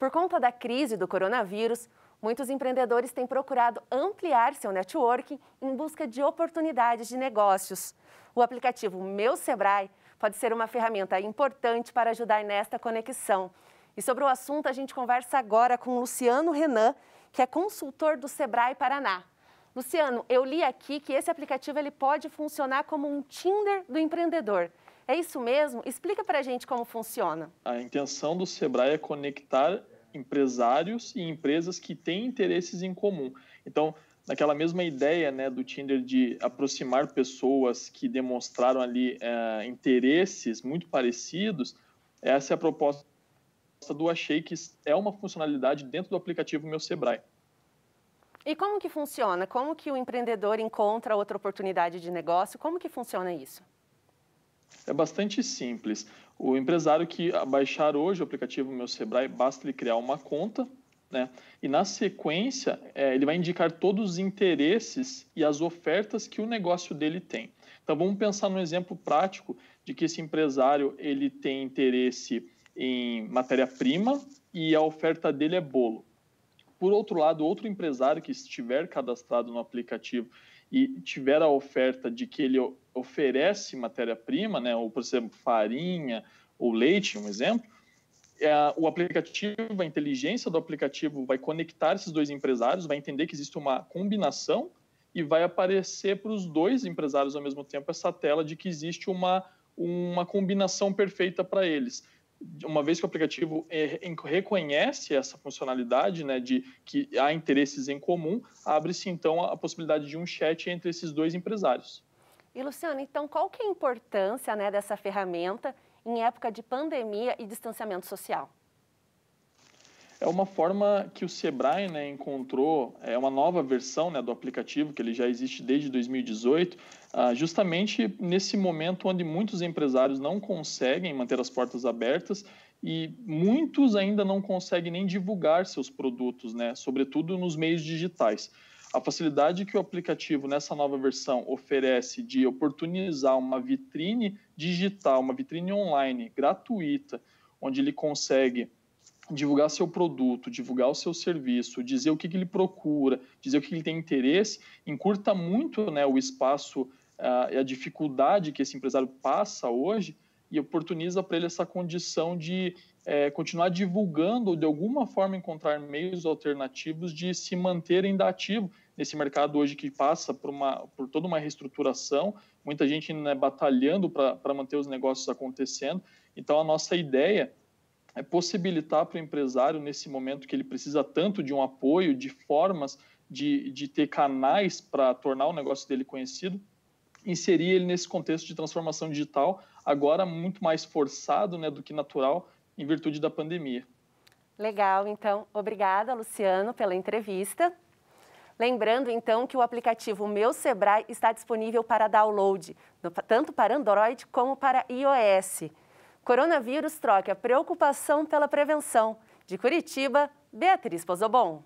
Por conta da crise do coronavírus, muitos empreendedores têm procurado ampliar seu networking em busca de oportunidades de negócios. O aplicativo Meu Sebrae pode ser uma ferramenta importante para ajudar nesta conexão. E sobre o assunto, a gente conversa agora com Luciano Renan, que é consultor do Sebrae Paraná. Luciano, eu li aqui que esse aplicativo ele pode funcionar como um Tinder do empreendedor. É isso mesmo? Explica para a gente como funciona. A intenção do Sebrae é conectar empresários e empresas que têm interesses em comum. Então, naquela mesma ideia né, do Tinder de aproximar pessoas que demonstraram ali é, interesses muito parecidos, essa é a proposta do Achei, que é uma funcionalidade dentro do aplicativo Meu Sebrae. E como que funciona? Como que o empreendedor encontra outra oportunidade de negócio? Como que funciona isso? É bastante simples. O empresário que baixar hoje o aplicativo Meu Sebrae, basta ele criar uma conta, né? E na sequência, é, ele vai indicar todos os interesses e as ofertas que o negócio dele tem. Então vamos pensar num exemplo prático de que esse empresário ele tem interesse em matéria-prima e a oferta dele é bolo. Por outro lado, outro empresário que estiver cadastrado no aplicativo e tiver a oferta de que ele oferece matéria-prima, né, ou por exemplo, farinha ou leite, um exemplo, é, o aplicativo, a inteligência do aplicativo vai conectar esses dois empresários, vai entender que existe uma combinação e vai aparecer para os dois empresários ao mesmo tempo essa tela de que existe uma, uma combinação perfeita para eles uma vez que o aplicativo é, reconhece essa funcionalidade, né, de que há interesses em comum, abre-se então a possibilidade de um chat entre esses dois empresários. E Luciana, então qual que é a importância, né, dessa ferramenta em época de pandemia e distanciamento social? É uma forma que o Sebrae né, encontrou, é uma nova versão né, do aplicativo, que ele já existe desde 2018, ah, justamente nesse momento onde muitos empresários não conseguem manter as portas abertas e muitos ainda não conseguem nem divulgar seus produtos, né, sobretudo nos meios digitais. A facilidade que o aplicativo nessa nova versão oferece de oportunizar uma vitrine digital, uma vitrine online gratuita, onde ele consegue divulgar seu produto, divulgar o seu serviço, dizer o que, que ele procura, dizer o que, que ele tem interesse, encurta muito né, o espaço ah, e a, a dificuldade que esse empresário passa hoje e oportuniza para ele essa condição de é, continuar divulgando ou de alguma forma encontrar meios alternativos de se manter ainda ativo nesse mercado hoje que passa por, uma, por toda uma reestruturação, muita gente né, batalhando para manter os negócios acontecendo. Então, a nossa ideia é possibilitar para o empresário, nesse momento que ele precisa tanto de um apoio, de formas de, de ter canais para tornar o negócio dele conhecido, inserir ele nesse contexto de transformação digital, agora muito mais forçado né, do que natural, em virtude da pandemia. Legal, então, obrigada, Luciano, pela entrevista. Lembrando, então, que o aplicativo Meu Sebrae está disponível para download, tanto para Android como para iOS. Coronavírus troca preocupação pela prevenção. De Curitiba, Beatriz Pozobon.